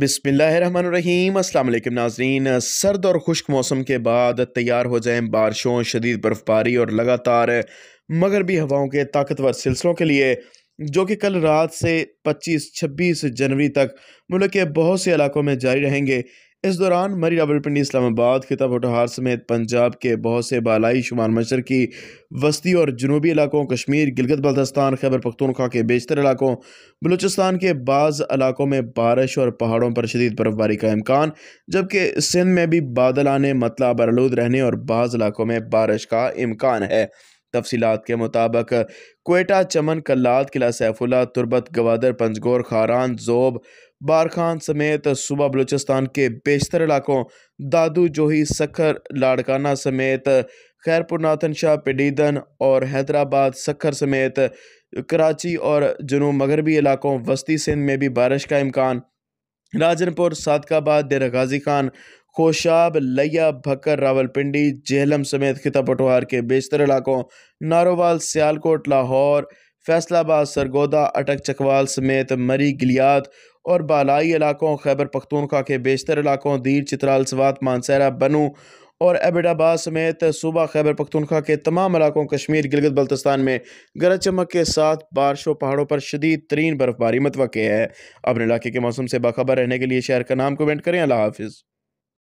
बिसमीम अल्लाम नाजरीन सर्द और खुश्क मौसम के बाद तैयार हो जाएं बारिशों शदीद बर्फ़बारी और लगातार मगरबी हवाओं के ताकतवर सिलसिलों के लिए जो कि कल रात से 25-26 जनवरी तक मुल्क के बहुत से इलाकों में जारी रहेंगे इस दौरान मरी रावलपिंडी इस्लामाबाद खिता पोटहार समेत पंजाब के बहुत से बालाई शुमार मशर की वस्ती और जनूबी इलाकों कश्मीर गिलगत बल्दस्तान खैबर पख्तूनख्वा के बेशतर इलाकों बलूचिस्तान के बाद इलाकों में बारिश और पहाड़ों पर शदीद बर्फबारी का इम्कान जबकि सिंध में भी बादल आने मतला बरलूद रहने और बाज़ इलाकों में बारिश का इम्कान है तफसीत के मुताबिक कोयटा चमन कल्लाद किला सैफुल्ला तुरबत गवादर पंजगोर खारान जोब बारखान समेत सुबह बलूचिस्तान के बेशतर इलाकों दादू जोही सखर लाड़काना समेत खैरपुर नाथन शाह पिडीदन और हैदराबाद सखर समेत कराची और जुनूब मगरबी इलाकों वस्ती सिंध में भी बारिश का इम्कान राजनपुर सादकाबाद डेरा गाजी खान खोशाब लिया भक्कर रावलपिंडी जेहलम समेत खिता पटवार के बेशतर इलाकों नारोवाल सियालकोट लाहौर फैसलाबाद सरगोदा अटक चकवाल समेत मरी गलियात और बालाई इलाकों खैबर पख्तूनखा के बेशतर इलाकों दीर चित्राल सवात मानसहरा बनू और एबिडाबाद समेत सूबा खैबर पख्तूनख्वा के तमाम इलाकों कश्मीर गिलगित बल्तिस्तान में गरज चमक के साथ बारिश और पहाड़ों पर शदीद तरीन बर्फबारी मतवक़ है अपने इलाके के मौसम से बाखबर रहने के लिए शहर का नाम कमेंट करें अल्लाह हाफिज़